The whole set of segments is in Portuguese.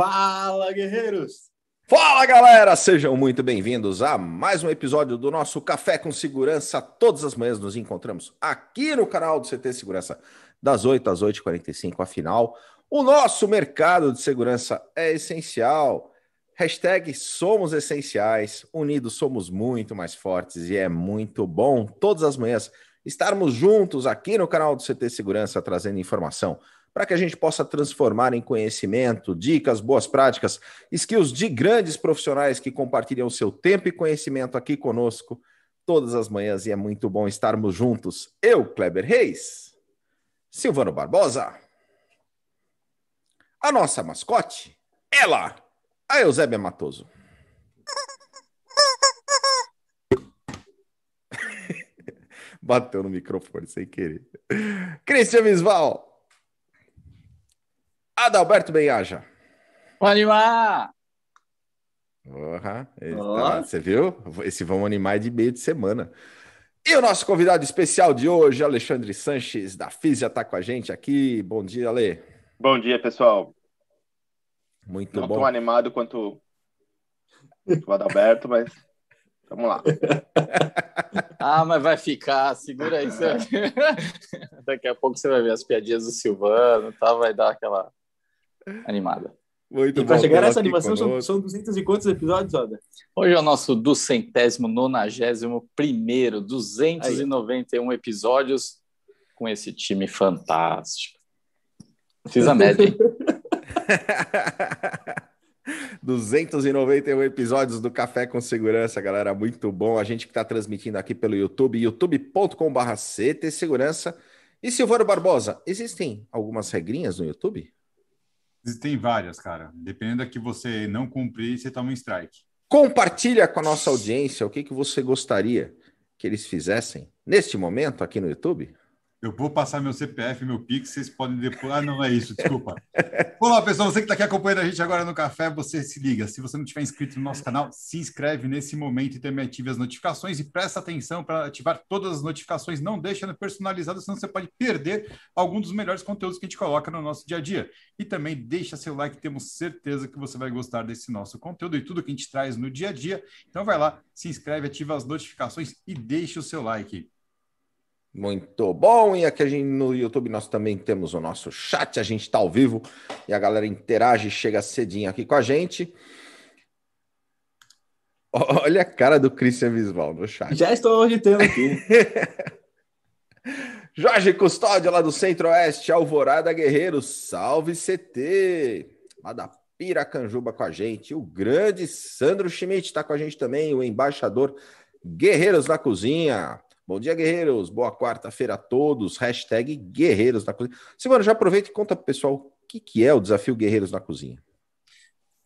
Fala, guerreiros! Fala, galera! Sejam muito bem-vindos a mais um episódio do nosso Café com Segurança. Todas as manhãs nos encontramos aqui no canal do CT Segurança, das 8 às 8h45. Afinal, o nosso mercado de segurança é essencial. Hashtag somos essenciais, unidos somos muito mais fortes e é muito bom todas as manhãs estarmos juntos aqui no canal do CT Segurança, trazendo informação para que a gente possa transformar em conhecimento, dicas, boas práticas, skills de grandes profissionais que compartilham o seu tempo e conhecimento aqui conosco todas as manhãs e é muito bom estarmos juntos. Eu, Kleber Reis, Silvano Barbosa, a nossa mascote, ela, a Eusébia Matoso. Bateu no microfone sem querer. Cristian Bisbal. Adalberto Benhaja. Vamos animar! Uhum, oh. tá você viu? Esse vão animar de meio de semana. E o nosso convidado especial de hoje, Alexandre Sanches, da Físia, está com a gente aqui. Bom dia, Ale. Bom dia, pessoal. Muito Não bom. Não tão animado quanto o Adalberto, mas vamos lá. ah, mas vai ficar, segura aí. Você... Daqui a pouco você vai ver as piadinhas do Silvano, tá? vai dar aquela animada. Muito e para chegar nessa animação são, são 200 e quantos episódios, Oda? Hoje é o nosso duzentésimo, nonagésimo primeiro, 291 Aí. episódios com esse time fantástico. Fiz a média, hein? 291 episódios do Café com Segurança, galera. Muito bom. A gente que está transmitindo aqui pelo YouTube, youtube.com.br CT Segurança. E Silvano Barbosa, existem algumas regrinhas no YouTube? Existem várias, cara. Dependendo da que você não cumprir, você toma um strike. Compartilha com a nossa audiência o que, que você gostaria que eles fizessem neste momento aqui no YouTube. Eu vou passar meu CPF, meu Pix, vocês podem depois. Ah, não é isso, desculpa. Olá, pessoal, você que está aqui acompanhando a gente agora no café, você se liga. Se você não tiver inscrito no nosso canal, se inscreve nesse momento e também ative as notificações e presta atenção para ativar todas as notificações. Não deixa no personalizado, senão você pode perder algum dos melhores conteúdos que a gente coloca no nosso dia a dia. E também deixa seu like, temos certeza que você vai gostar desse nosso conteúdo e tudo que a gente traz no dia a dia. Então vai lá, se inscreve, ativa as notificações e deixa o seu like. Muito bom. E aqui a gente, no YouTube nós também temos o nosso chat. A gente está ao vivo e a galera interage, chega cedinho aqui com a gente. Olha a cara do Christian Bisbal no chat. Já estou agitando aqui. Jorge Custódio, lá do Centro-Oeste, Alvorada Guerreiro, salve CT! Lá da Piracanjuba com a gente. O grande Sandro Schmidt está com a gente também, o embaixador Guerreiros na Cozinha. Bom dia, guerreiros. Boa quarta-feira a todos. Hashtag Guerreiros na Cozinha. Silvano, já aproveita e conta para o pessoal o que, que é o Desafio Guerreiros na Cozinha.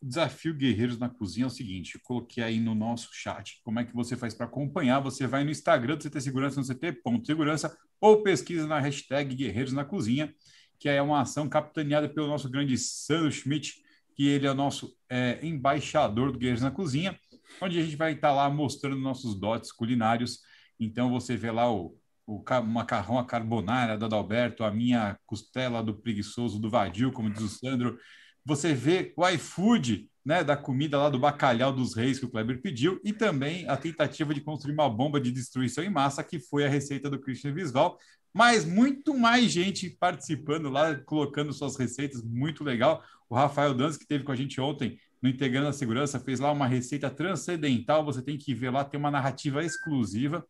Desafio Guerreiros na Cozinha é o seguinte: coloquei aí no nosso chat como é que você faz para acompanhar. Você vai no Instagram do CT Segurança, no CT.segurança, segurança ou pesquisa na hashtag Guerreiros na Cozinha, que é uma ação capitaneada pelo nosso grande Sandro Schmidt, que ele é o nosso é, embaixador do Guerreiros na Cozinha, onde a gente vai estar tá lá mostrando nossos dotes culinários então você vê lá o, o macarrão a carbonara do Adalberto, a minha costela do preguiçoso do vadio, como diz o Sandro. Você vê o iFood, né, da comida lá do bacalhau dos reis que o Kleber pediu e também a tentativa de construir uma bomba de destruição em massa que foi a receita do Christian Visval, mas muito mais gente participando lá, colocando suas receitas, muito legal. O Rafael Danz que teve com a gente ontem no Integrando a Segurança fez lá uma receita transcendental, você tem que ver lá, tem uma narrativa exclusiva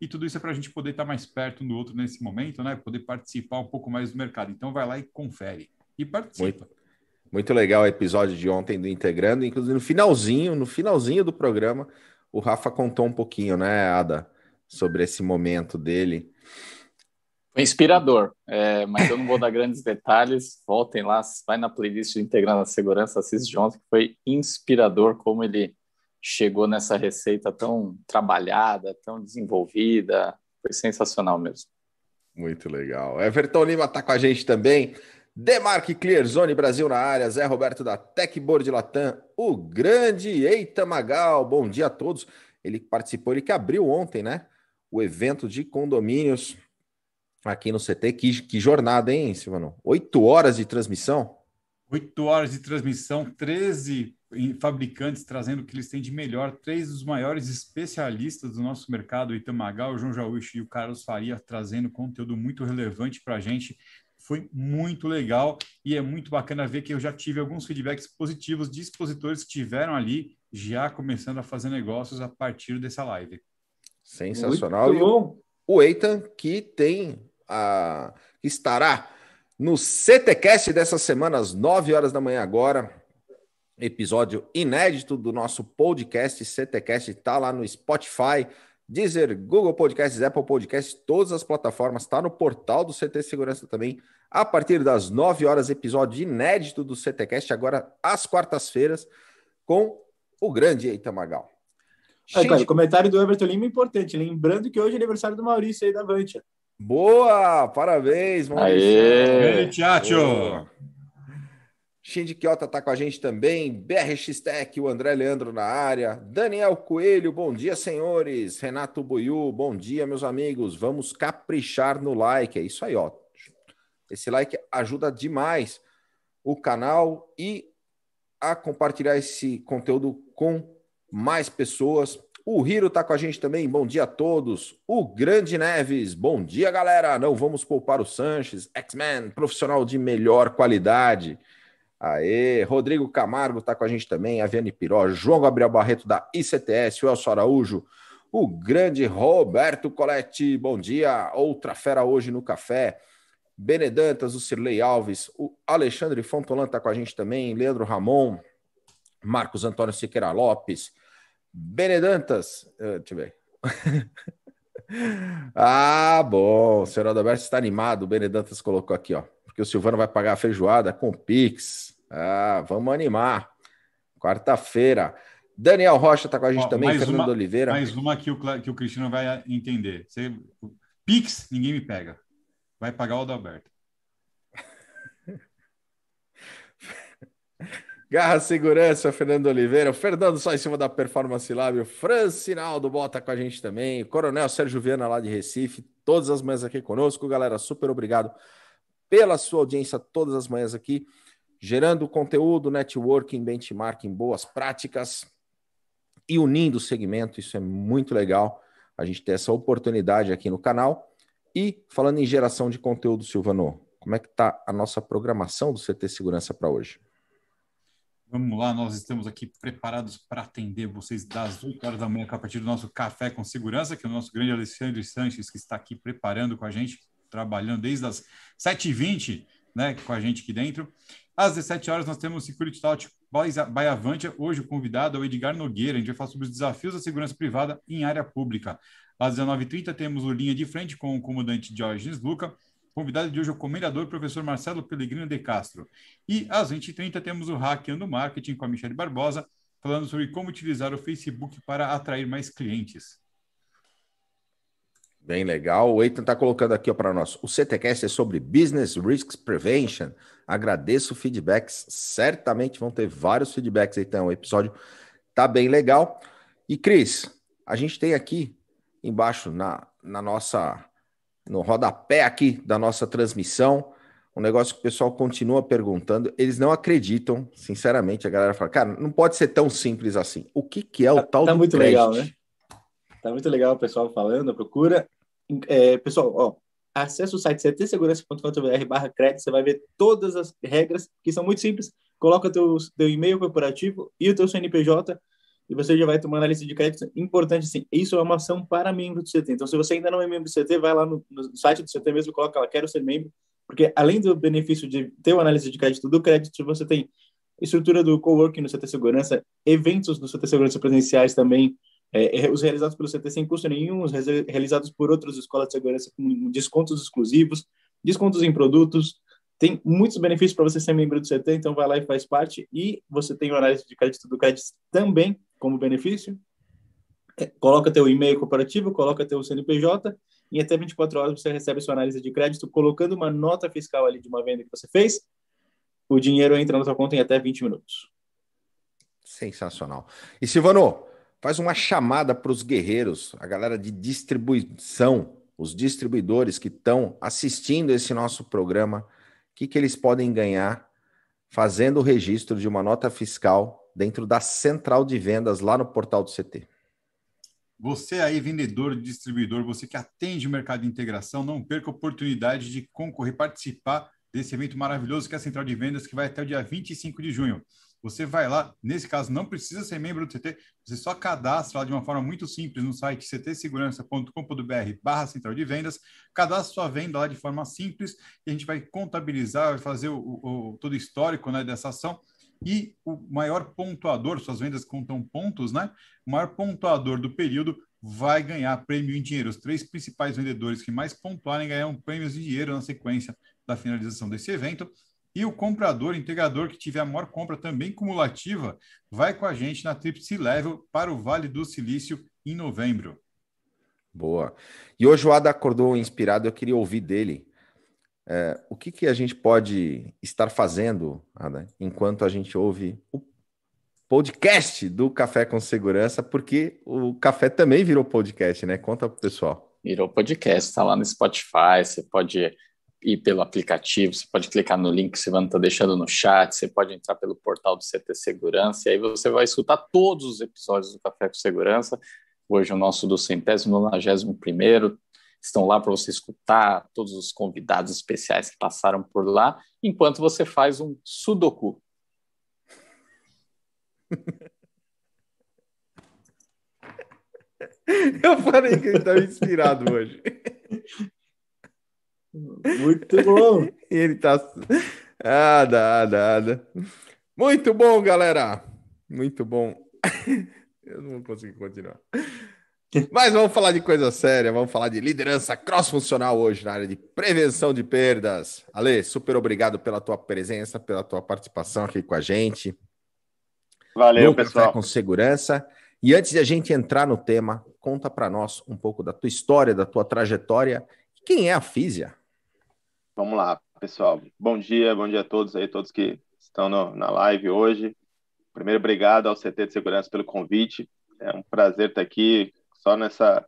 e tudo isso é para a gente poder estar tá mais perto um do outro nesse momento, né? Poder participar um pouco mais do mercado. Então vai lá e confere e participa. Muito, muito legal o episódio de ontem do Integrando, inclusive no finalzinho, no finalzinho do programa, o Rafa contou um pouquinho, né, Ada, sobre esse momento dele. Foi inspirador, é, mas eu não vou dar grandes detalhes. Voltem lá, vai na playlist do Integrando a Segurança, assiste de ontem, que foi inspirador como ele chegou nessa receita tão trabalhada, tão desenvolvida. Foi sensacional mesmo. Muito legal. Everton Lima está com a gente também. Demarque Clearzone Brasil na área, Zé Roberto da Techboard Latam, o grande Eita Magal, bom dia a todos. Ele participou, ele que abriu ontem, né? O evento de condomínios aqui no CT. Que, que jornada, hein, Silvano? Oito horas de transmissão? Oito horas de transmissão, 13 fabricantes trazendo o que eles têm de melhor. Três dos maiores especialistas do nosso mercado, o Itamagal, o João Jaúcho e o Carlos Faria, trazendo conteúdo muito relevante para a gente. Foi muito legal e é muito bacana ver que eu já tive alguns feedbacks positivos de expositores que estiveram ali já começando a fazer negócios a partir dessa live. Sensacional. Muito bom. O Eitan, que tem a. estará no CTCast dessa semana, às 9 horas da manhã agora episódio inédito do nosso podcast CTcast está lá no Spotify, Deezer, Google Podcasts, Apple Podcasts, todas as plataformas, está no portal do CT Segurança também. A partir das 9 horas, episódio inédito do CTcast, agora às quartas-feiras, com o grande Eita Magal. É, Gente... cara, comentário do Everton Lima é importante, lembrando que hoje é aniversário do Maurício aí da Vantia. Boa! Parabéns, Maurício! Aê! Grande, tchau! Xindi Kiota está com a gente também, BRX Tech, o André Leandro na área, Daniel Coelho, bom dia, senhores, Renato Buiu, bom dia, meus amigos, vamos caprichar no like, é isso aí, ó. Esse like ajuda demais o canal e a compartilhar esse conteúdo com mais pessoas. O Hiro está com a gente também, bom dia a todos. O Grande Neves, bom dia, galera. Não vamos poupar o Sanches, X-Men, profissional de melhor qualidade. Aê, Rodrigo Camargo está com a gente também, Aviane Piró, João Gabriel Barreto da ICTS, o Elcio Araújo, o grande Roberto Coletti, bom dia, outra fera hoje no café, Benedantas, o Cirlei Alves, o Alexandre Fontolan está com a gente também, Leandro Ramon, Marcos Antônio Siqueira Lopes, Benedantas, eh, deixa eu ver. ah, bom, o senhor Adalberto está animado, o Benedantas colocou aqui, ó porque o Silvano vai pagar a feijoada com Pix. Ah, vamos animar. Quarta-feira. Daniel Rocha está com a gente Ó, também, Fernando uma, Oliveira. Mais uma que o, que o Cristiano vai ah, entender. Você, Pix, ninguém me pega. Vai pagar o Adalberto. Garra Segurança, Fernando Oliveira, o Fernando só em cima da Performance Lab, o Francinaldo Bota com a gente também, o Coronel Sérgio Viana lá de Recife, todas as manhãs aqui conosco, galera, super obrigado pela sua audiência todas as manhãs aqui, gerando conteúdo, networking, benchmarking, boas práticas e unindo o segmento. Isso é muito legal a gente ter essa oportunidade aqui no canal. E falando em geração de conteúdo, Silvano, como é que está a nossa programação do CT Segurança para hoje? Vamos lá, nós estamos aqui preparados para atender vocês das 8 horas da manhã, é a partir do nosso Café com Segurança, que é o nosso grande Alexandre Sanches, que está aqui preparando com a gente trabalhando desde as 7h20 né, com a gente aqui dentro. Às 17 horas nós temos o Security Talk by Avantia. Hoje o convidado é o Edgar Nogueira. A gente vai falar sobre os desafios da segurança privada em área pública. Às 19h30 temos o Linha de Frente com o comandante Jorge Luca. Convidado de hoje é o comendador professor Marcelo Pellegrino de Castro. E às 20h30 temos o Hackeando Marketing com a Michelle Barbosa, falando sobre como utilizar o Facebook para atrair mais clientes. Bem legal. O Eitan está colocando aqui para nós. O CTCast é sobre Business Risks Prevention. Agradeço feedbacks. Certamente vão ter vários feedbacks, então. O episódio tá bem legal. E, Cris, a gente tem aqui embaixo na, na nossa no rodapé aqui da nossa transmissão um negócio que o pessoal continua perguntando, eles não acreditam, sinceramente, a galera fala, cara, não pode ser tão simples assim. O que, que é o tá, tal tá do muito legal, né? Tá muito legal o pessoal falando, procura. É, pessoal, ó, acesse o site ctsegurança.com.br barra crédito, você vai ver todas as regras, que são muito simples. Coloca teu, teu e-mail corporativo e o teu CNPJ e você já vai tomar a lista de crédito. Importante, sim, isso é uma ação para membro do CT. Então, se você ainda não é membro do CT, vai lá no, no site do CT mesmo, coloca lá, quero ser membro, porque além do benefício de ter uma análise de crédito do crédito, você tem estrutura do coworking no CT Segurança, eventos no CT Segurança presenciais também, é, é, os realizados pelo CT sem custo nenhum, os realizados por outras escolas de segurança com descontos exclusivos, descontos em produtos, tem muitos benefícios para você ser membro do CT, então vai lá e faz parte. E você tem o análise de crédito do CAD também como benefício. É, coloca teu e-mail corporativo, coloca teu CNPJ, em até 24 horas você recebe sua análise de crédito, colocando uma nota fiscal ali de uma venda que você fez, o dinheiro entra na sua conta em até 20 minutos. Sensacional. E Silvano, Faz uma chamada para os guerreiros, a galera de distribuição, os distribuidores que estão assistindo esse nosso programa, o que, que eles podem ganhar fazendo o registro de uma nota fiscal dentro da central de vendas lá no portal do CT. Você aí, vendedor, distribuidor, você que atende o mercado de integração, não perca a oportunidade de concorrer, participar desse evento maravilhoso que é a Central de Vendas, que vai até o dia 25 de junho. Você vai lá, nesse caso não precisa ser membro do CT, você só cadastra lá de uma forma muito simples no site ctsegurança.com.br barra central de vendas, cadastra sua venda lá de forma simples e a gente vai contabilizar, vai fazer o, o todo o histórico né, dessa ação e o maior pontuador, suas vendas contam pontos, né? O maior pontuador do período vai ganhar prêmio em dinheiro. Os três principais vendedores que mais pontuarem ganharão prêmios em dinheiro na sequência da finalização desse evento. E o comprador, integrador que tiver a maior compra também cumulativa, vai com a gente na Tríplice Level para o Vale do Silício em novembro. Boa. E hoje o Ada acordou inspirado, eu queria ouvir dele. É, o que, que a gente pode estar fazendo, Ada, enquanto a gente ouve o podcast do Café com Segurança, porque o café também virou podcast, né? Conta pro pessoal. Virou podcast, tá lá no Spotify, você pode ir pelo aplicativo, você pode clicar no link que o Silvano está deixando no chat, você pode entrar pelo portal do CT Segurança, e aí você vai escutar todos os episódios do Café com Segurança. Hoje o nosso do centésimo, nonagésimo primeiro, estão lá para você escutar todos os convidados especiais que passaram por lá, enquanto você faz um sudoku. Eu falei que ele estava inspirado hoje. Muito bom. Ele tá. Ah, dá, dá, dá. Muito bom, galera. Muito bom. Eu não vou conseguir continuar. Mas vamos falar de coisa séria, vamos falar de liderança cross-funcional hoje na área de prevenção de perdas. Ale, super obrigado pela tua presença, pela tua participação aqui com a gente. Valeu, né, pessoal. com segurança. E antes de a gente entrar no tema, conta para nós um pouco da tua história, da tua trajetória. Quem é a Físia? Vamos lá, pessoal. Bom dia, bom dia a todos aí, todos que estão no, na live hoje. Primeiro, obrigado ao CT de Segurança pelo convite. É um prazer estar aqui, só nessa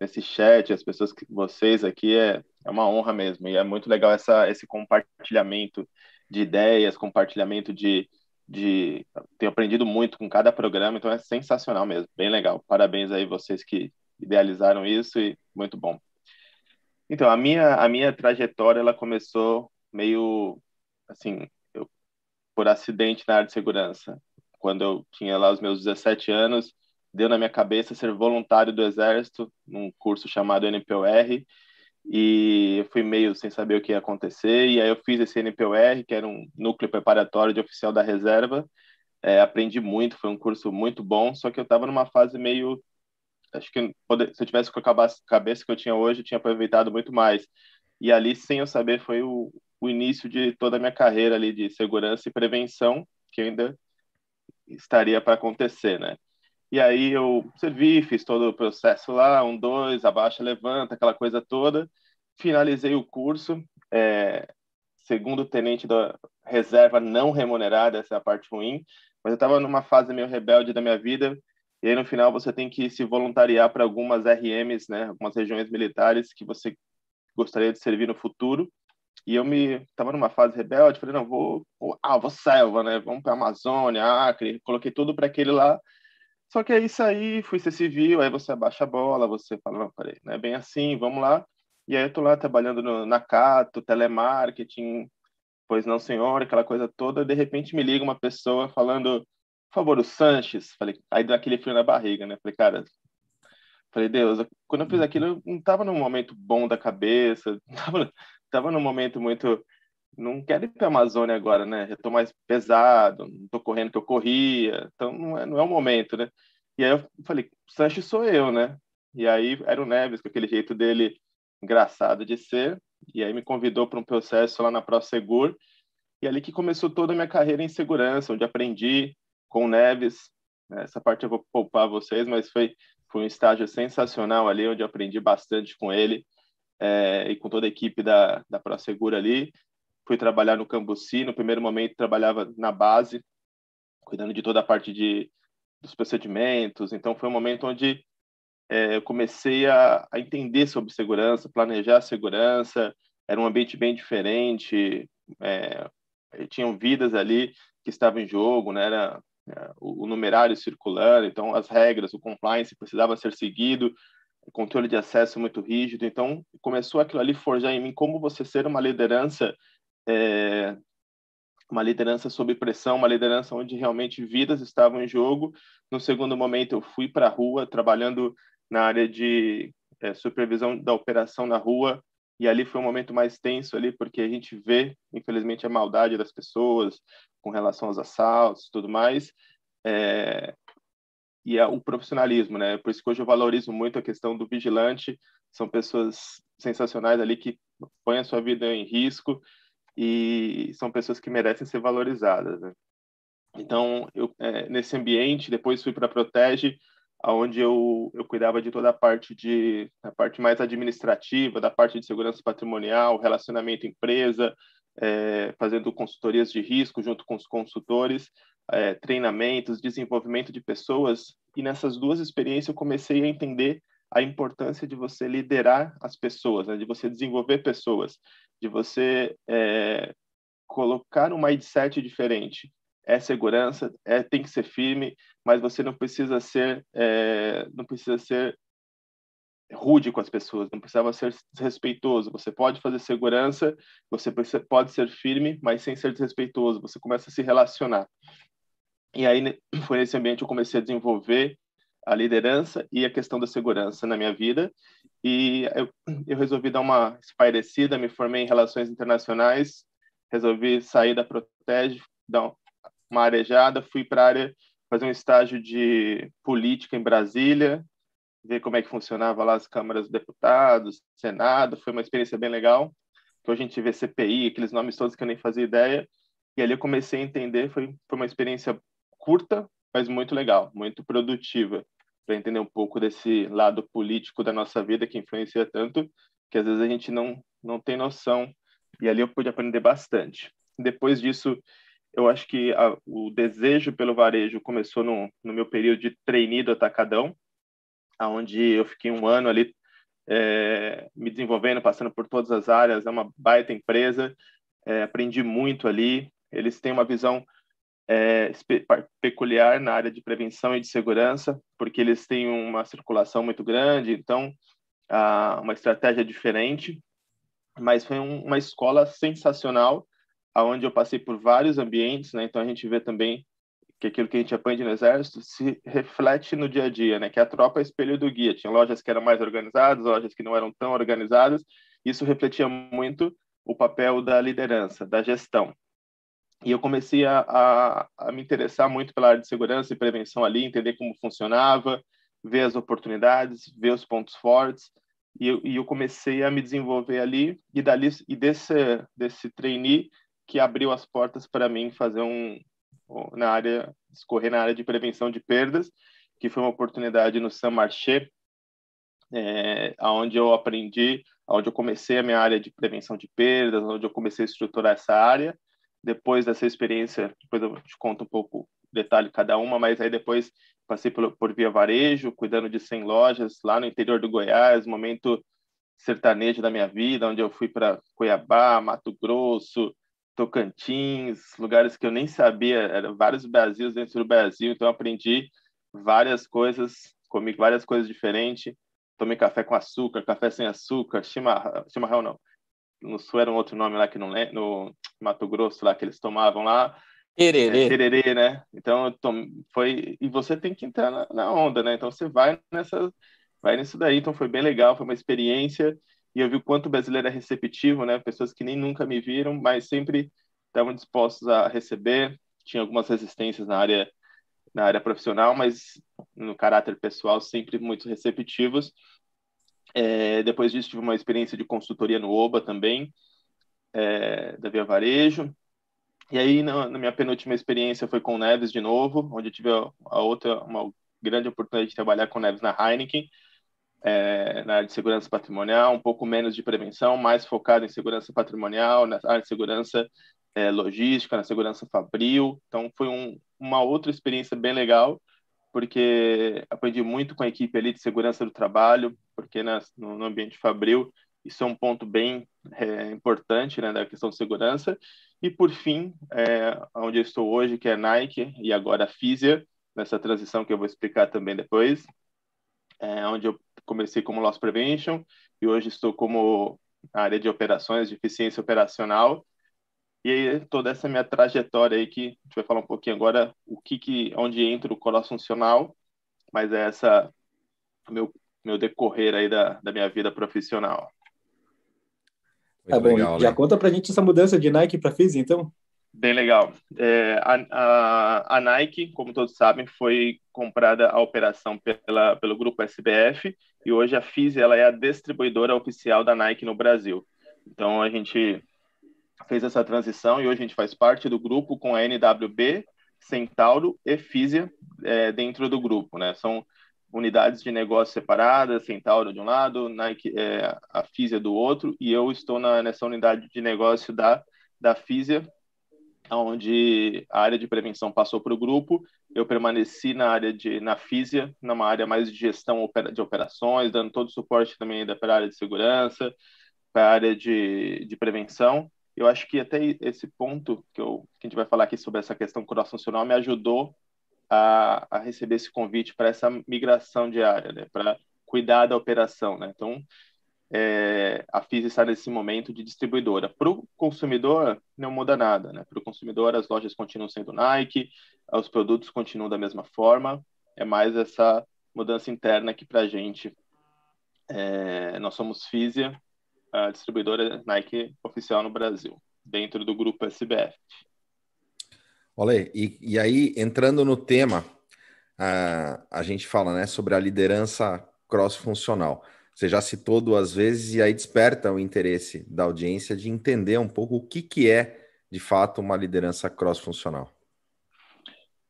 nesse chat, as pessoas que vocês aqui é, é uma honra mesmo. E é muito legal essa, esse compartilhamento de ideias, compartilhamento de, de tenho aprendido muito com cada programa, então é sensacional mesmo, bem legal. Parabéns aí vocês que idealizaram isso e muito bom. Então, a minha, a minha trajetória, ela começou meio, assim, eu, por acidente na área de segurança. Quando eu tinha lá os meus 17 anos, deu na minha cabeça ser voluntário do Exército, num curso chamado NPOR, e eu fui meio sem saber o que ia acontecer, e aí eu fiz esse NPOR, que era um núcleo preparatório de oficial da reserva, é, aprendi muito, foi um curso muito bom, só que eu estava numa fase meio acho que se eu tivesse com a cabeça que eu tinha hoje, eu tinha aproveitado muito mais. E ali, sem eu saber, foi o, o início de toda a minha carreira ali de segurança e prevenção, que ainda estaria para acontecer, né? E aí eu servi, fiz todo o processo lá, um, dois, abaixa, levanta, aquela coisa toda. Finalizei o curso, é, segundo tenente da reserva não remunerada, essa é a parte ruim. Mas eu estava numa fase meio rebelde da minha vida, e aí, no final, você tem que se voluntariar para algumas RMs, né? Algumas regiões militares que você gostaria de servir no futuro. E eu me estava numa fase rebelde, falei, não, vou, vou ah, vou selva, né? Vamos para Amazônia, Acre, coloquei tudo para aquele lá. Só que é isso aí, fui ser civil, aí você abaixa a bola, você fala, não, peraí, não é bem assim, vamos lá. E aí eu tô lá trabalhando no, na Cato, telemarketing, pois não senhor, aquela coisa toda, de repente me liga uma pessoa falando, por favor, o Sanches. Falei, aí deu aquele frio na barriga, né? Falei, cara, falei, Deus, quando eu fiz uhum. aquilo, eu não tava num momento bom da cabeça, tava, tava num momento muito. Não quero ir pra Amazônia agora, né? Já tô mais pesado, não tô correndo que eu corria, então não é, não é o momento, né? E aí eu falei, Sanches sou eu, né? E aí era o Neves, com aquele jeito dele engraçado de ser, e aí me convidou para um processo lá na ProSegur, e ali que começou toda a minha carreira em segurança, onde aprendi com Neves. Né? Essa parte eu vou poupar vocês, mas foi, foi um estágio sensacional ali, onde eu aprendi bastante com ele é, e com toda a equipe da, da ProSegura ali. Fui trabalhar no Cambuci, no primeiro momento trabalhava na base, cuidando de toda a parte de, dos procedimentos. Então, foi um momento onde é, eu comecei a, a entender sobre segurança, planejar a segurança. Era um ambiente bem diferente, é, tinham vidas ali que estavam em jogo, né? Era né, o, numerário circulando, então as regras, o compliance precisava ser seguido, controle de acesso muito rígido. Então, começou aquilo ali forjar em mim como você ser uma liderança, é, uma liderança sob pressão, uma liderança onde realmente vidas estavam em jogo. No segundo momento, eu fui para a rua, trabalhando na área de é, supervisão da operação na rua, e ali foi um momento mais tenso ali, porque a gente vê, infelizmente, a maldade das pessoas com relação aos assaltos, tudo mais, é... e é o profissionalismo, né? Por isso que hoje eu valorizo muito a questão do vigilante. São pessoas sensacionais ali que põem a sua vida em risco e são pessoas que merecem ser valorizadas. Né? Então, eu, é, nesse ambiente, depois fui para Protege, onde eu, eu cuidava de toda a parte de a parte mais administrativa, da parte de segurança patrimonial, relacionamento empresa, é, fazendo consultorias de risco junto com os consultores, é, treinamentos, desenvolvimento de pessoas. E nessas duas experiências eu comecei a entender a importância de você liderar as pessoas, né? de você desenvolver pessoas, de você é, colocar um mindset diferente é segurança, é tem que ser firme, mas você não precisa ser é, não precisa ser rude com as pessoas, não precisava ser desrespeitoso. Você pode fazer segurança, você pode ser firme, mas sem ser desrespeitoso. Você começa a se relacionar. E aí foi nesse ambiente que eu comecei a desenvolver a liderança e a questão da segurança na minha vida. E eu, eu resolvi dar uma espairecida, me formei em relações internacionais, resolvi sair da Protege, dar, uma arejada, fui para a área fazer um estágio de política em Brasília, ver como é que funcionava lá as câmaras de deputados, Senado, foi uma experiência bem legal, que hoje a gente vê CPI, aqueles nomes todos que eu nem fazia ideia, e ali eu comecei a entender, foi, foi uma experiência curta, mas muito legal, muito produtiva, para entender um pouco desse lado político da nossa vida que influencia tanto, que às vezes a gente não, não tem noção, e ali eu pude aprender bastante. Depois disso, eu acho que a, o desejo pelo varejo começou no, no meu período de treinido do Atacadão, aonde eu fiquei um ano ali é, me desenvolvendo, passando por todas as áreas. É uma baita empresa, é, aprendi muito ali. Eles têm uma visão é, peculiar na área de prevenção e de segurança, porque eles têm uma circulação muito grande, então a, ah, uma estratégia diferente. Mas foi um, uma escola sensacional aonde eu passei por vários ambientes, né? Então a gente vê também que aquilo que a gente aprende no exército se reflete no dia a dia, né? Que a tropa é espelho do guia. Tinha lojas que eram mais organizadas, lojas que não eram tão organizadas. Isso refletia muito o papel da liderança, da gestão. E eu comecei a, a, a me interessar muito pela área de segurança e prevenção ali, entender como funcionava, ver as oportunidades, ver os pontos fortes. E eu, e eu comecei a me desenvolver ali. E dali e desse desse trainee que abriu as portas para mim fazer um na área escorrer na área de prevenção de perdas, que foi uma oportunidade no San Marché, é, eu aprendi, onde eu comecei a minha área de prevenção de perdas, onde eu comecei a estruturar essa área. Depois dessa experiência, depois eu te conto um pouco detalhe cada uma, mas aí depois passei por, por Via Varejo, cuidando de 100 lojas lá no interior do Goiás, momento sertanejo da minha vida, onde eu fui para Cuiabá, Mato Grosso, Tocantins, lugares que eu nem sabia, eram vários Brasis dentro do Brasil, então aprendi várias coisas, comi várias coisas diferentes, tomei café com açúcar, café sem açúcar, chimarrão, chimarrão não, no Sul era um outro nome lá que não lembro, no Mato Grosso lá que eles tomavam lá, Tererê. É, tererê, né? Então tomei, foi e você tem que entrar na, na onda, né? Então você vai nessa, vai nisso daí. Então foi bem legal, foi uma experiência e eu vi o quanto o brasileiro é receptivo, né? Pessoas que nem nunca me viram, mas sempre estavam dispostos a receber. Tinha algumas resistências na área na área profissional, mas no caráter pessoal sempre muito receptivos. É, depois disso tive uma experiência de consultoria no Oba também, é, da Via Varejo. E aí na, na, minha penúltima experiência foi com o Neves de novo, onde eu tive a, a outra uma grande oportunidade de trabalhar com o Neves na Heineken é, na área de segurança patrimonial, um pouco menos de prevenção, mais focado em segurança patrimonial, na área de segurança é, logística, na segurança fabril. Então, foi um, uma outra experiência bem legal, porque aprendi muito com a equipe ali de segurança do trabalho, porque no, no ambiente fabril isso é um ponto bem é, importante né, da questão de segurança. E, por fim, é, onde eu estou hoje, que é Nike e agora a Físia, nessa transição que eu vou explicar também depois é, onde eu comecei como Loss Prevention e hoje estou como área de operações, de eficiência operacional. E aí, toda essa minha trajetória aí que a gente vai falar um pouquinho agora, o que que, onde entra o colapso funcional, mas é essa meu meu decorrer aí da, da minha vida profissional. Tá Muito tá bom, legal, já né? conta pra gente essa mudança de Nike para Fizz, então? Bem legal. É, a, a, a, Nike, como todos sabem, foi comprada a operação pela, pelo grupo SBF e hoje a FIS ela é a distribuidora oficial da Nike no Brasil. Então a gente fez essa transição e hoje a gente faz parte do grupo com a NWB, Centauro e Físia é, dentro do grupo. Né? São unidades de negócio separadas, Centauro de um lado, Nike, é, a Físia é do outro e eu estou na, nessa unidade de negócio da, da Fisia onde a área de prevenção passou para o grupo, eu permaneci na área de na física, numa área mais de gestão de operações, dando todo o suporte também para a área de segurança, para a área de, de prevenção. Eu acho que até esse ponto que, eu, que a gente vai falar aqui sobre essa questão cross-funcional me ajudou a, a receber esse convite para essa migração de área, né, para cuidar da operação. Né? Então, é, a FIS está nesse momento de distribuidora. Para o consumidor, não muda nada. Né? Para o consumidor, as lojas continuam sendo Nike, os produtos continuam da mesma forma. É mais essa mudança interna que para a gente, é, nós somos Físia, a distribuidora Nike oficial no Brasil, dentro do grupo SBF. Olê, e, e aí, entrando no tema, a, a gente fala né, sobre a liderança cross-funcional. Você já citou duas vezes e aí desperta o interesse da audiência de entender um pouco o que, que é, de fato, uma liderança cross-funcional.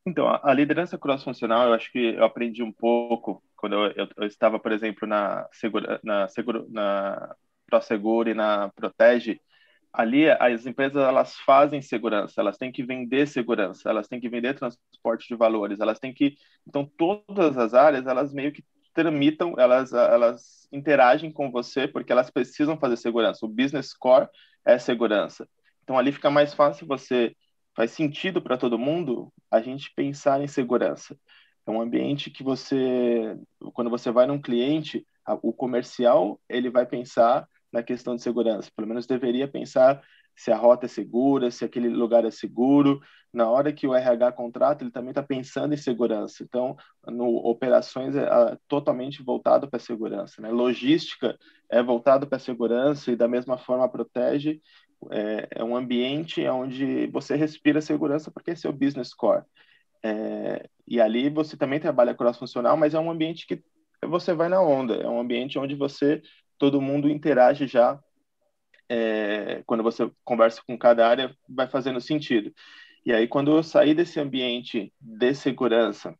Então, a liderança cross-funcional, eu acho que eu aprendi um pouco quando eu, eu, eu estava, por exemplo, na segura, na seguro, na ProSeguro e na Protege. Ali, as empresas elas fazem segurança, elas têm que vender segurança, elas têm que vender transporte de valores, elas têm que, então, todas as áreas elas meio que tramitam, elas, elas interagem com você porque elas precisam fazer segurança. O business core é segurança. Então ali fica mais fácil você faz sentido para todo mundo a gente pensar em segurança. É um ambiente que você, quando você vai num cliente, a, o comercial ele vai pensar na questão de segurança. Pelo menos deveria pensar se a rota é segura, se aquele lugar é seguro. Na hora que o RH contrata, ele também está pensando em segurança. Então, no, operações é, totalmente voltado para segurança. Né? Logística é voltado para segurança e, da mesma forma, protege. É, é, um ambiente onde você respira segurança porque é seu business core. É, e ali você também trabalha cross-funcional, mas é um ambiente que você vai na onda. É um ambiente onde você, todo mundo interage já é, quando você conversa com cada área, vai fazendo sentido. E aí, quando eu saí desse ambiente de segurança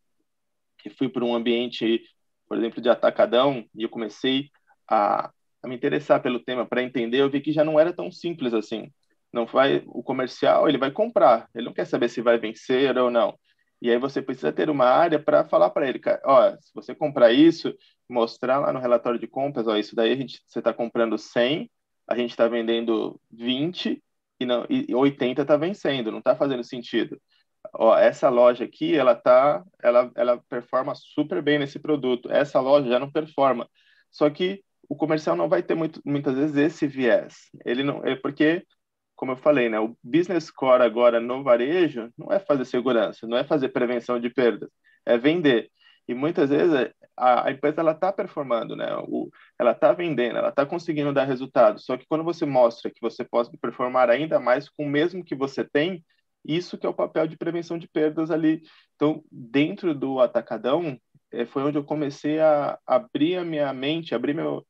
e fui para um ambiente, por exemplo, de atacadão, e eu comecei a, a me interessar pelo tema para entender, eu vi que já não era tão simples assim. Não vai o comercial, ele vai comprar, ele não quer saber se vai vencer ou não. E aí você precisa ter uma área para falar para ele, cara, ó, se você comprar isso, mostrar lá no relatório de compras, ó, isso daí a gente, você está comprando 100 a gente está vendendo 20 e, não, e 80 está vencendo, não está fazendo sentido. Ó, essa loja aqui, ela tá, ela, ela performa super bem nesse produto. Essa loja já não performa. Só que o comercial não vai ter muito, muitas vezes esse viés. Ele não, é porque, como eu falei, né, o business core agora no varejo não é fazer segurança, não é fazer prevenção de perdas, é vender. E muitas vezes é a, a empresa ela está performando, né? O, ela está vendendo, ela está conseguindo dar resultado. Só que quando você mostra que você pode performar ainda mais com o mesmo que você tem, isso que é o papel de prevenção de perdas ali. Então, dentro do atacadão, é, foi onde eu comecei a abrir a minha mente, abrir meu,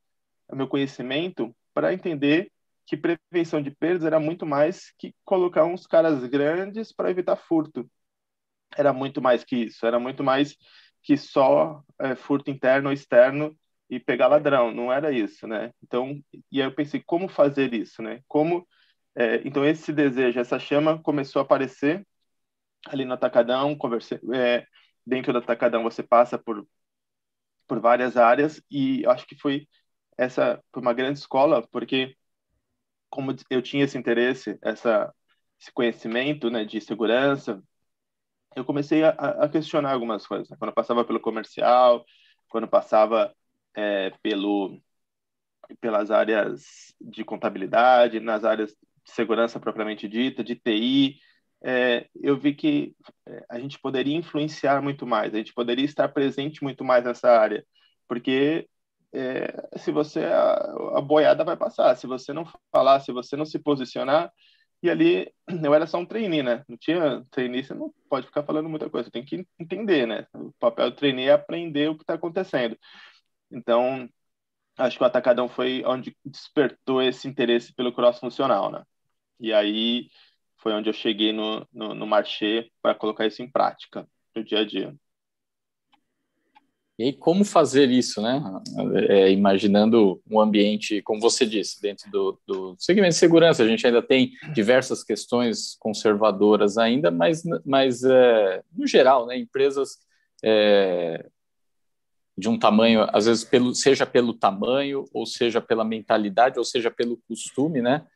meu conhecimento para entender que prevenção de perdas era muito mais que colocar uns caras grandes para evitar furto. Era muito mais que isso, era muito mais que só é, furto interno ou externo e pegar ladrão, não era isso, né? Então, e aí eu pensei, como fazer isso, né? Como, é, então esse desejo, essa chama começou a aparecer ali no Atacadão, conversei, é, dentro do Atacadão você passa por, por várias áreas e acho que foi essa, foi uma grande escola, porque como eu tinha esse interesse, essa, esse conhecimento né, de segurança, eu comecei a, a questionar algumas coisas. Né? Quando eu passava pelo comercial, quando eu passava é, pelo, pelas áreas de contabilidade, nas áreas de segurança propriamente dita, de TI, é, eu vi que é, a gente poderia influenciar muito mais, a gente poderia estar presente muito mais nessa área, porque é, se você a, a, boiada vai passar, se você não falar, se você não se posicionar, e ali eu era só um trainee, né? Não tinha trainee, você não pode ficar falando muita coisa, tem que entender, né? O papel do trainee é aprender o que está acontecendo. Então, acho que o Atacadão foi onde despertou esse interesse pelo cross funcional, né? E aí foi onde eu cheguei no, no, no para colocar isso em prática no dia a dia. E aí, como fazer isso, né? É, imaginando um ambiente, como você disse, dentro do, do, segmento de segurança, a gente ainda tem diversas questões conservadoras ainda, mas, mas é, no geral, né, empresas é, de um tamanho, às vezes, pelo, seja pelo tamanho, ou seja pela mentalidade, ou seja pelo costume, né?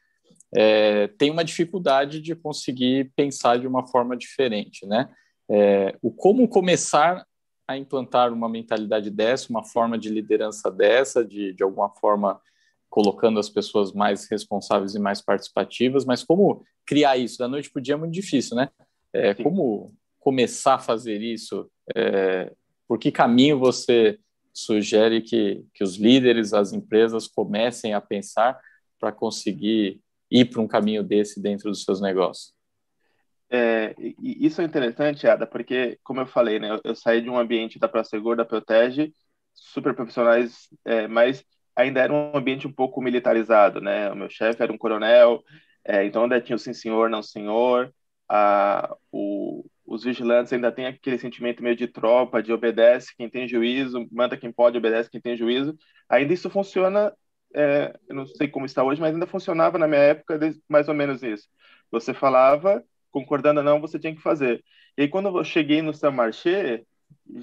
É, tem uma dificuldade de conseguir pensar de uma forma diferente, né? É, o como começar a implantar uma mentalidade dessa, uma forma de liderança dessa, de, de alguma forma colocando as pessoas mais responsáveis e mais participativas, mas como criar isso da noite para o dia é muito difícil, né? É, como começar a fazer isso? É, por que caminho você sugere que, que os líderes, as empresas comecem a pensar para conseguir ir para um caminho desse dentro dos seus negócios? É, isso é interessante, Ada, porque, como eu falei, né, eu, eu saí de um ambiente da Prosegur, da Protege, super profissionais, é, mas ainda era um ambiente um pouco militarizado, né? O meu chefe era um coronel, é, então ainda tinha o sim senhor, não senhor, a, o, os vigilantes ainda têm aquele sentimento meio de tropa, de obedece quem tem juízo, manda quem pode, obedece quem tem juízo. Ainda isso funciona, é, eu não sei como está hoje, mas ainda funcionava na minha época mais ou menos isso. Você falava concordando ou não, você tinha que fazer. E aí, quando eu cheguei no San Marché,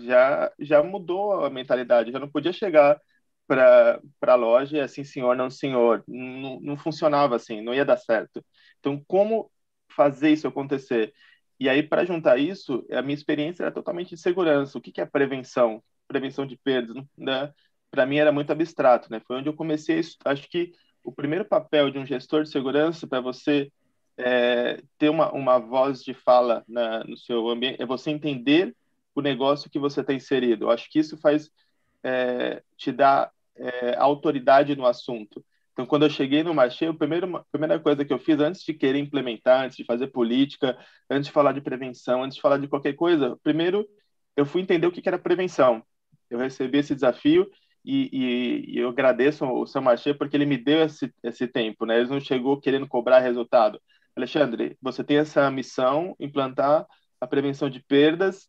já, já mudou a mentalidade, já não podia chegar para a loja e assim, senhor, não senhor, não, não funcionava assim, não ia dar certo. Então, como fazer isso acontecer? E aí, para juntar isso, a minha experiência era totalmente de segurança. O que, que é prevenção? Prevenção de perdas, né? Para mim era muito abstrato, né? Foi onde eu comecei, acho que o primeiro papel de um gestor de segurança para você é, ter uma, uma voz de fala na, né, no seu ambiente, é você entender o negócio que você está inserido. Eu acho que isso faz é, te dar é, autoridade no assunto. Então, quando eu cheguei no Machê, a primeira, primeira coisa que eu fiz antes de querer implementar, antes de fazer política, antes de falar de prevenção, antes de falar de qualquer coisa, primeiro eu fui entender o que era prevenção. Eu recebi esse desafio e, e, e eu agradeço o seu Machê porque ele me deu esse, esse tempo, né? Ele não chegou querendo cobrar resultado. Alexandre, você tem essa missão, implantar a prevenção de perdas,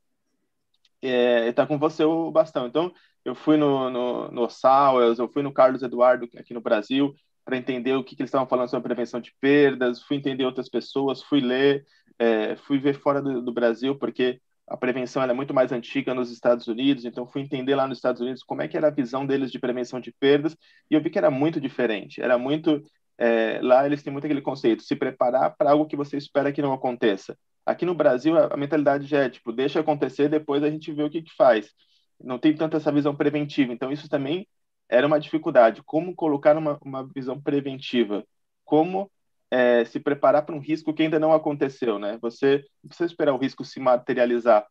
é, está com você o bastão. Então, eu fui no, no, no Sauers, eu fui no Carlos Eduardo aqui no Brasil, para entender o que, que eles estavam falando sobre prevenção de perdas, fui entender outras pessoas, fui ler, é, fui ver fora do, do, Brasil, porque a prevenção é muito mais antiga nos Estados Unidos, então fui entender lá nos Estados Unidos como é que era a visão deles de prevenção de perdas, e eu vi que era muito diferente, era muito é, lá eles têm muito aquele conceito, se preparar para algo que você espera que não aconteça. Aqui no Brasil, a, a mentalidade já é tipo, deixa acontecer, depois a gente vê o que, que faz. Não tem tanta essa visão preventiva. Então, isso também era uma dificuldade. Como colocar uma, uma visão preventiva? Como é, se preparar para um risco que ainda não aconteceu, né? Você não precisa esperar o risco se materializar.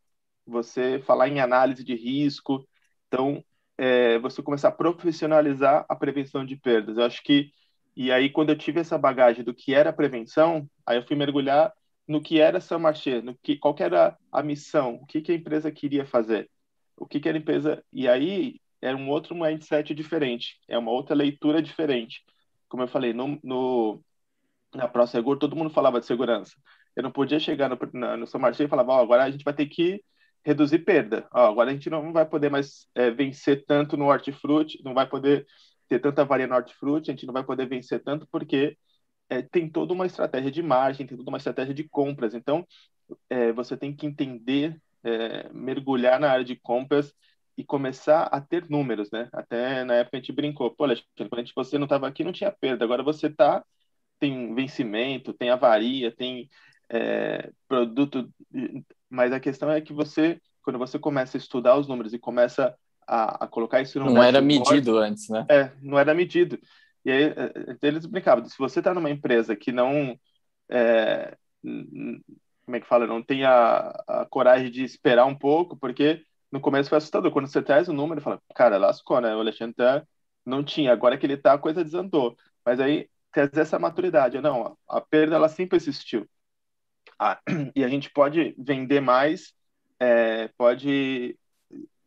Você falar em análise de risco. Então, é, você começar a profissionalizar a prevenção de perdas. Eu acho que e aí, quando eu tive essa bagagem do que era prevenção, aí eu fui mergulhar no que era San Marché, no que, qual que era a missão, o que, que a empresa queria fazer, o que, que a empresa... E aí, era um outro mindset diferente, é uma outra leitura diferente. Como eu falei, no, no na ProSegur, todo mundo falava de segurança. Eu não podia chegar no, na, no Marché e falar, oh, agora a gente vai ter que reduzir perda. Oh, agora a gente não vai poder mais é, vencer tanto no hortifruti, não vai poder ter tanta variedade hortifruti, a gente não vai poder vencer tanto porque é, tem toda uma estratégia de margem, tem toda uma estratégia de compras. Então, é, você tem que entender, é, mergulhar na área de compras e começar a ter números, né? Até na época a gente brincou, pô, Alexandre, quando a gente, você não estava aqui, não tinha perda. Agora você está tem vencimento, tem avaria, tem é, produto. Mas a questão é que você, quando você começa a estudar os números e começa a, a colocar isso no. Não era medido antes, né? É, não era medido. E aí é, é, eles brincavam: se você está numa empresa que não. É, como é que fala? Não tem a, a coragem de esperar um pouco, porque no começo foi assustador. Quando você traz o número, fala: cara, lascou, né? O Alexandre tá, não tinha. Agora que ele tá, a coisa desandou. Mas aí traz essa maturidade. Não, a, a perda ela sempre existiu. Ah, e a gente pode vender mais, é, pode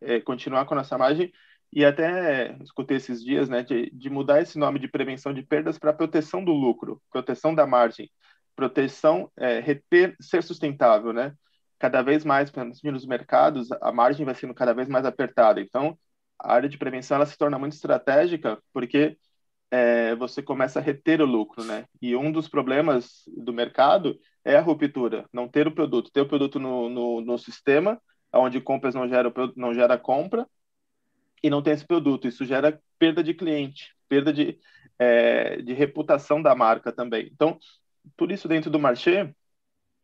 é, continuar com a nossa margem e até escutei esses dias né, de, de mudar esse nome de prevenção de perdas para proteção do lucro, proteção da margem, proteção, é, reter, ser sustentável, né? Cada vez mais, nos mercados, a margem vai sendo cada vez mais apertada. Então, a área de prevenção ela se torna muito estratégica porque é, você começa a reter o lucro, né? E um dos problemas do mercado é a ruptura, não ter o produto, ter o produto no, no, no sistema, onde compras não gera, não gera compra e não tem esse produto. Isso gera perda de cliente, perda de, é, de reputação da marca também. Então, por isso, dentro do Marché,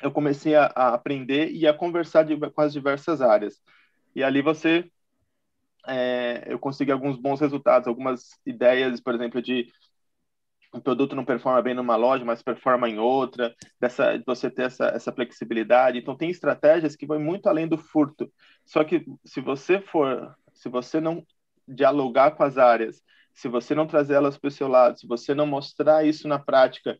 eu comecei a, a aprender e a conversar de, com as diversas áreas. E ali você é, eu consegui alguns bons resultados, algumas ideias, por exemplo, de um produto não performa bem numa loja, mas performa em outra, dessa, você ter essa, essa flexibilidade. Então, tem estratégias que vão muito além do furto. Só que se você for, se você não dialogar com as áreas, se você não trazer elas para o seu lado, se você não mostrar isso na prática,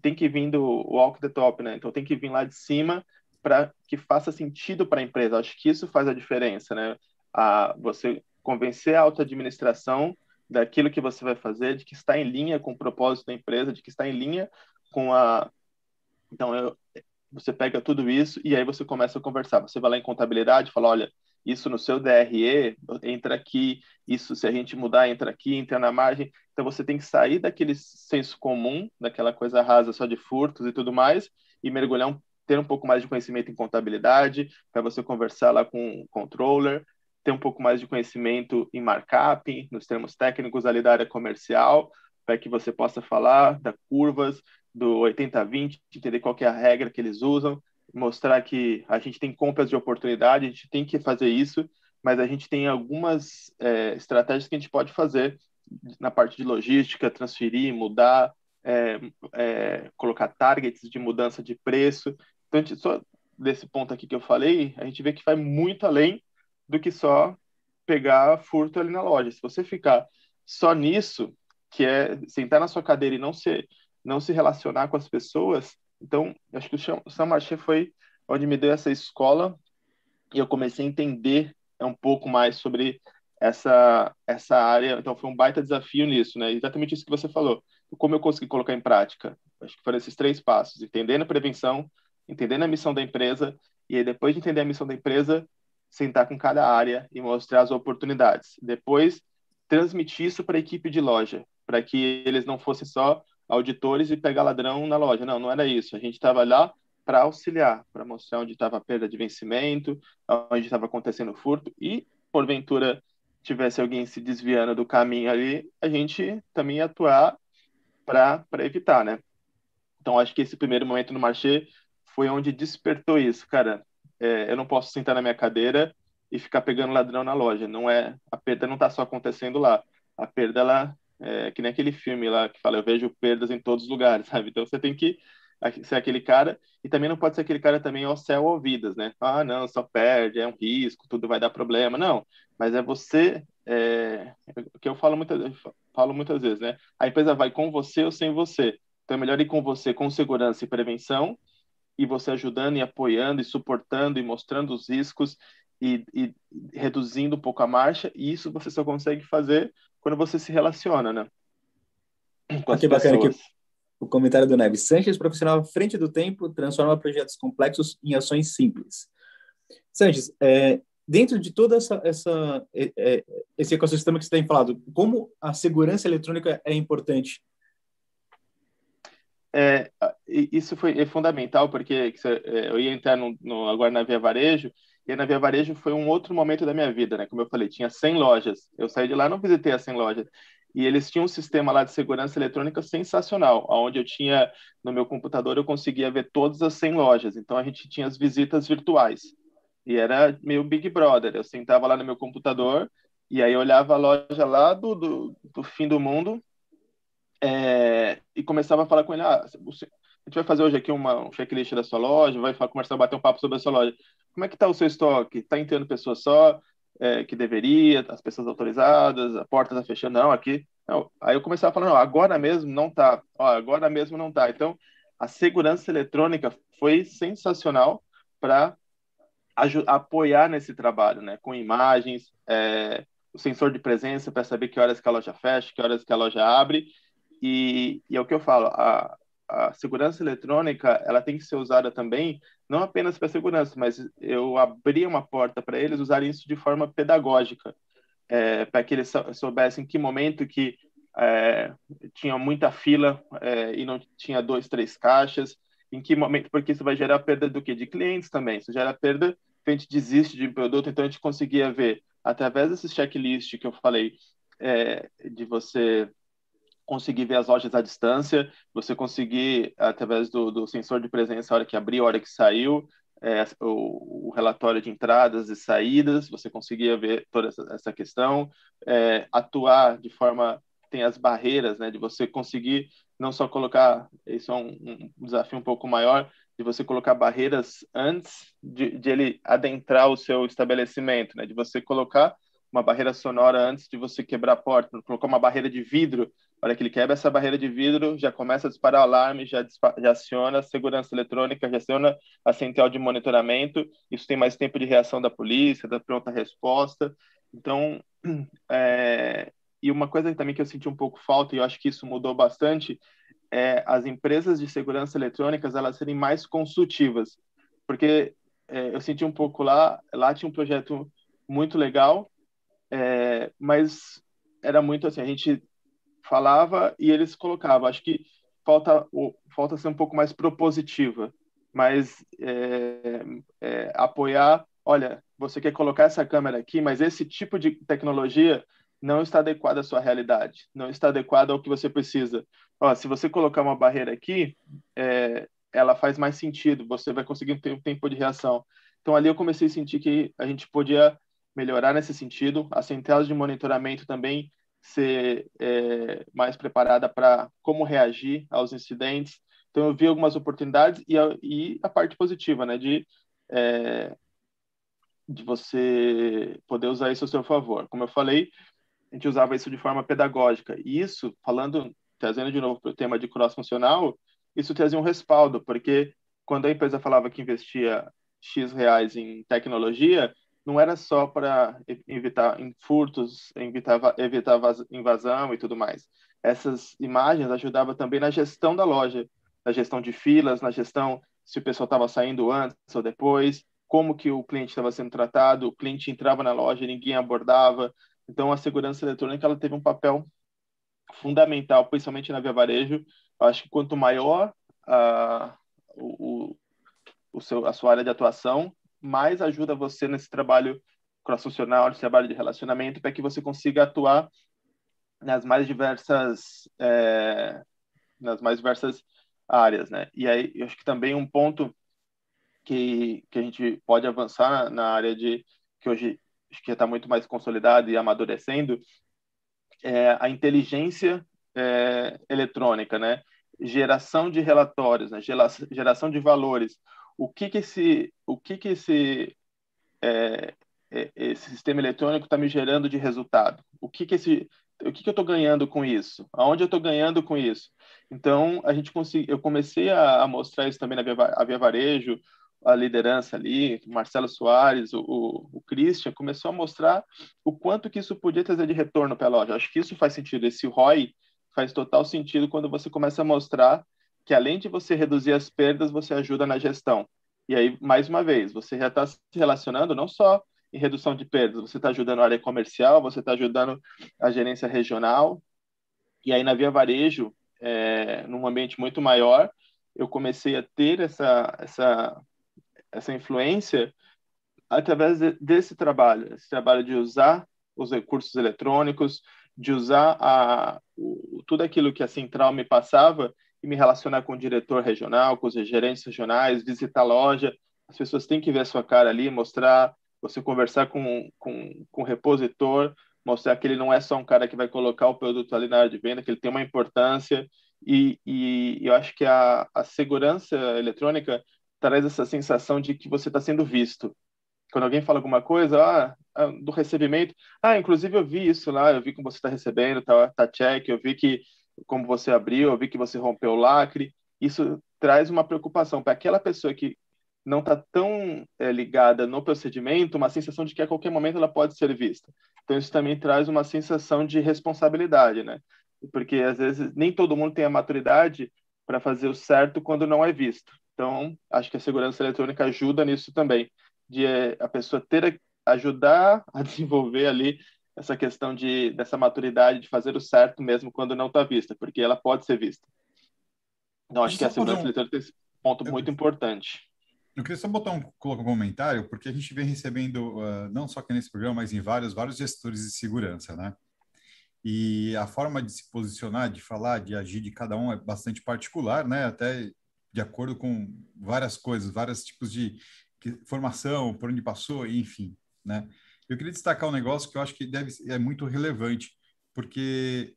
tem que vir do walk the top, né? Então, tem que vir lá de cima para que faça sentido para a empresa. Acho que isso faz a diferença, né? A, você convencer a alta administração daquilo que você vai fazer, de que está em linha com o propósito da empresa, de que está em linha com a. Então, eu, você pega tudo isso e aí você começa a conversar. Você vai lá em contabilidade, fala: olha, isso no seu DRE entra aqui, isso se a gente mudar entra aqui, entra na margem. Então, você tem que sair daquele senso comum, daquela coisa rasa só de furtos e tudo mais, e mergulhar um ter um pouco mais de conhecimento em contabilidade, para você conversar lá com o controller, ter um pouco mais de conhecimento em markup, nos termos técnicos ali da área comercial, para que você possa falar das curvas, do 80-20, entender qual é a regra que eles usam, mostrar que a gente tem compras de oportunidade, a gente tem que fazer isso, mas a gente tem algumas é, estratégias que a gente pode fazer na parte de logística, transferir, mudar, é, é, colocar targets de mudança de preço. Então, gente, só desse ponto aqui que eu falei, a gente vê que vai muito além do que só pegar furto ali na loja. Se você ficar só nisso, que é sentar na sua cadeira e não se, não se relacionar com as pessoas, então acho que o Sam Marché foi onde me deu essa escola e eu comecei a entender um pouco mais sobre essa, essa área. Então foi um baita desafio nisso, né? Exatamente isso que você falou. Como eu consegui colocar em prática? Acho que foram esses três passos: entendendo a prevenção, entendendo a missão da empresa, e aí depois de entender a missão da empresa, sentar com cada área e mostrar as oportunidades. Depois, transmitir isso para a equipe de loja, para que eles não fossem só auditores e pegar ladrão na loja. Não, não era isso. A gente estava lá para auxiliar, para mostrar onde estava a perda de vencimento, onde estava acontecendo o furto e, porventura, tivesse alguém se desviando do caminho ali, a gente também atuar para evitar, né? Então, acho que esse primeiro momento no marché foi onde despertou isso, cara é, eu não posso sentar na minha cadeira e ficar pegando ladrão na loja. Não é a perda não está só acontecendo lá. A perda ela é que nem aquele filme lá que fala eu vejo perdas em todos os lugares, sabe? Então você tem que ser aquele cara e também não pode ser aquele cara também ao céu ouvidas, né? Ah, não, só perde, é um risco, tudo vai dar problema. Não, mas é você é, que eu falo muitas falo muitas vezes, né? A empresa vai com você ou sem você. Então é melhor ir com você com segurança e prevenção e você ajudando e apoiando e suportando e mostrando os riscos e, e, reduzindo um pouco a marcha, e isso você só consegue fazer quando você se relaciona, né? Com ah, que bacana o comentário do Neves. Sanches, profissional à frente do tempo, transforma projetos complexos em ações simples. Sanches, é, dentro de todo essa, essa é, é, esse ecossistema que você tem falado, como a segurança eletrônica é importante é, isso foi é fundamental, porque é, eu ia entrar no, no, agora na Via Varejo, e na Via Varejo foi um outro momento da minha vida, né? Como eu falei, tinha 100 lojas. Eu saí de lá, não visitei as 100 lojas. E eles tinham um sistema lá de segurança eletrônica sensacional, onde eu tinha, no meu computador, eu conseguia ver todas as 100 lojas. Então, a gente tinha as visitas virtuais. E era meio Big Brother. Eu sentava lá no meu computador, e aí eu olhava a loja lá do, do, do fim do mundo, é, e começava a falar com ele, ah, você, a gente vai fazer hoje aqui uma, um checklist da sua loja, vai falar, a bater um papo sobre a sua loja. Como é que está o seu estoque? Está entrando pessoas só é, que deveria, as pessoas autorizadas, a porta está fechando? Não, aqui... Não. Aí eu começava a falar, não, agora mesmo não está, agora mesmo não está. Então, a segurança eletrônica foi sensacional para apoiar nesse trabalho, né? Com imagens, é, o sensor de presença para saber que horas que a loja fecha, que horas que a loja abre, e, e é o que eu falo, a, a segurança eletrônica ela tem que ser usada também não apenas para segurança, mas eu abri uma porta para eles usarem isso de forma pedagógica, é, para que eles soubessem em que momento que é, tinha muita fila é, e não tinha dois, três caixas, em que momento, porque isso vai gerar perda do que de clientes também, isso gera perda a gente desiste de um produto, então a gente conseguia ver através desses checklist que eu falei é, de você conseguir ver as lojas à distância, você conseguir, através do, do sensor de presença, a hora que abriu, a hora que saiu, é, o, o, relatório de entradas e saídas, você conseguia ver toda essa, essa questão, é, atuar de forma tem as barreiras, né, de você conseguir não só colocar, isso é um, um desafio um pouco maior, de você colocar barreiras antes de, de, ele adentrar o seu estabelecimento, né, de você colocar uma barreira sonora antes de você quebrar a porta, colocar uma barreira de vidro Olha que ele quebra essa barreira de vidro, já começa a disparar o alarme, já, já aciona a segurança eletrônica, já aciona a central de monitoramento. Isso tem mais tempo de reação da polícia, da pronta resposta. Então, é... e uma coisa também que eu senti um pouco falta, e eu acho que isso mudou bastante, é as empresas de segurança eletrônicas elas serem mais consultivas. Porque é, eu senti um pouco lá, lá tinha um projeto muito legal, é, mas era muito assim, a gente falava e eles colocavam. Acho que falta, falta ser um pouco mais propositiva, mas é, é, apoiar, olha, você quer colocar essa câmera aqui, mas esse tipo de tecnologia não está adequada à sua realidade, não está adequada ao que você precisa. Ó, se você colocar uma barreira aqui, é, ela faz mais sentido, você vai conseguir ter um tempo de reação. Então ali eu comecei a sentir que a gente podia melhorar nesse sentido, as centrais de monitoramento também ser é, mais preparada para como reagir aos incidentes. Então, eu vi algumas oportunidades e a, e a parte positiva, né, de, é, de você poder usar isso a seu favor. Como eu falei, a gente usava isso de forma pedagógica. E isso, falando, trazendo de novo para o tema de cross-funcional, isso trazia um respaldo, porque quando a empresa falava que investia X reais em tecnologia, não era só para evitar furtos, evitar, evitar invasão e tudo mais. Essas imagens ajudavam também na gestão da loja, na gestão de filas, na gestão se o pessoal estava saindo antes ou depois, como que o cliente estava sendo tratado, o cliente entrava na loja, ninguém abordava. Então, a segurança eletrônica ela teve um papel fundamental, principalmente na Via Varejo. Eu acho que quanto maior a, ah, o, o seu, a sua área de atuação, mais ajuda você nesse trabalho cross-funcional, nesse trabalho de relacionamento, para que você consiga atuar nas mais diversas é, nas mais diversas áreas, né? E aí eu acho que também um ponto que, que a gente pode avançar na, área de que hoje acho que já está muito mais consolidado e amadurecendo é a inteligência é, eletrônica, né? Geração de relatórios, né? geração de valores o que que esse, o que que esse, é, é esse sistema eletrônico está me gerando de resultado? O que que esse, o que, que eu estou ganhando com isso? Aonde eu estou ganhando com isso? Então, a gente consegui, eu comecei a, a mostrar isso também na Via, a Via Varejo, a liderança ali, Marcelo Soares, o, o, o Christian, começou a mostrar o quanto que isso podia trazer de retorno para a loja. Acho que isso faz sentido, esse ROI faz total sentido quando você começa a mostrar que além de você reduzir as perdas, você ajuda na gestão. E aí, mais uma vez, você já está se relacionando não só em redução de perdas, você está ajudando a área comercial, você está ajudando a gerência regional. E aí, na Via Varejo, é, num ambiente muito maior, eu comecei a ter essa, essa, essa influência através de, desse trabalho, esse trabalho de usar os recursos eletrônicos, de usar a, o, tudo aquilo que a Central me passava e me relacionar com o diretor regional, com os gerentes regionais, visitar a loja. As pessoas têm que ver a sua cara ali, mostrar, você conversar com, com, com o repositor, mostrar que ele não é só um cara que vai colocar o produto ali na área de venda, que ele tem uma importância. E, e eu acho que a, a segurança eletrônica traz essa sensação de que você está sendo visto. Quando alguém fala alguma coisa, ah, ah, do recebimento, ah, inclusive eu vi isso lá, eu vi como você está recebendo, tá, tá check, eu vi que como você abriu, eu vi que você rompeu o lacre. Isso traz uma preocupação para aquela pessoa que não está tão é, ligada no procedimento, uma sensação de que a qualquer momento ela pode ser vista. Então isso também traz uma sensação de responsabilidade, né? Porque às vezes nem todo mundo tem a maturidade para fazer o certo quando não é visto. Então acho que a segurança eletrônica ajuda nisso também, de é, a pessoa ter a, ajudar a desenvolver ali essa questão de dessa maturidade de fazer o certo mesmo quando não está vista, porque ela pode ser vista. Então acho que a segurança um... eletrônica tem esse ponto eu muito importante. Eu queria só botar um, colocar um comentário, porque a gente vem recebendo, uh, não só aqui nesse programa, mas em vários, vários gestores de segurança, né? E a forma de se posicionar, de falar, de agir de cada um é bastante particular, né? Até de acordo com várias coisas, vários tipos de formação, por onde passou, enfim, né? Eu queria destacar um negócio que eu acho que deve é muito relevante, porque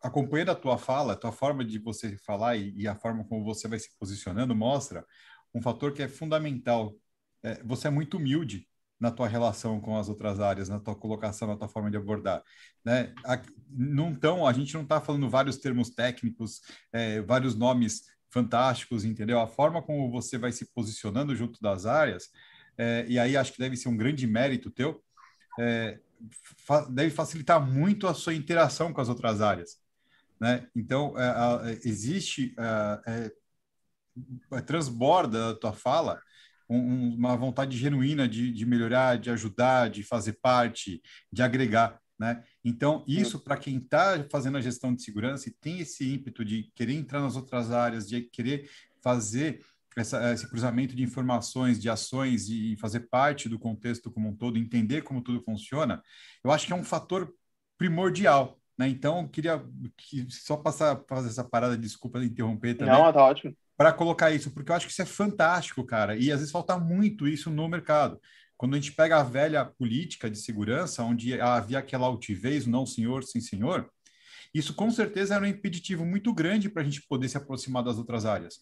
acompanhando a tua fala, a tua forma de você falar e, e a forma como você vai se posicionando mostra um fator que é fundamental. É, você é muito humilde na tua relação com as outras áreas, na tua colocação, na tua forma de abordar, né? A, não tão, a gente não está falando vários termos técnicos, é, vários nomes fantásticos, entendeu? A forma como você vai se posicionando junto das áreas, é, e aí acho que deve ser um grande mérito teu, é, fa deve facilitar muito a sua interação com as outras áreas. Né? Então, é, existe, é, é, é transborda da tua fala um, uma vontade genuína de, de melhorar, de ajudar, de fazer parte, de agregar. Né? Então, isso para quem está fazendo a gestão de segurança e tem esse ímpeto de querer entrar nas outras áreas, de querer fazer essa, esse cruzamento de informações, de ações e fazer parte do contexto como um todo, entender como tudo funciona, eu acho que é um fator primordial. Né? Então, queria que só passar fazer essa parada, desculpa interromper também. Não, tá ótimo. Para colocar isso, porque eu acho que isso é fantástico, cara. E às vezes falta muito isso no mercado. Quando a gente pega a velha política de segurança, onde havia aquela altivez, não senhor, sim senhor, isso com certeza era um impeditivo muito grande para a gente poder se aproximar das outras áreas.